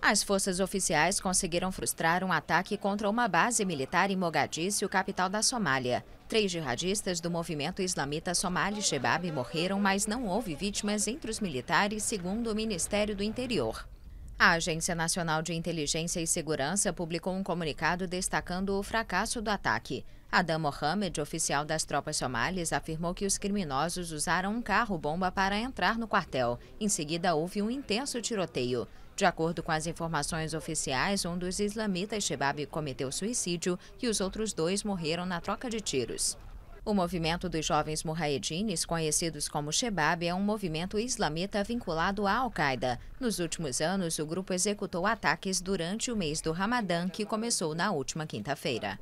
As forças oficiais conseguiram frustrar um ataque contra uma base militar em Mogadíscio, capital da Somália. Três jihadistas do movimento islamita Somali Shebab morreram, mas não houve vítimas entre os militares, segundo o Ministério do Interior. A Agência Nacional de Inteligência e Segurança publicou um comunicado destacando o fracasso do ataque. Adam Mohamed, oficial das tropas somalis, afirmou que os criminosos usaram um carro-bomba para entrar no quartel. Em seguida, houve um intenso tiroteio. De acordo com as informações oficiais, um dos islamitas Shebab cometeu suicídio e os outros dois morreram na troca de tiros. O movimento dos jovens mujahedines, conhecidos como Shebab, é um movimento islamita vinculado à Al-Qaeda. Nos últimos anos, o grupo executou ataques durante o mês do Ramadã, que começou na última quinta-feira.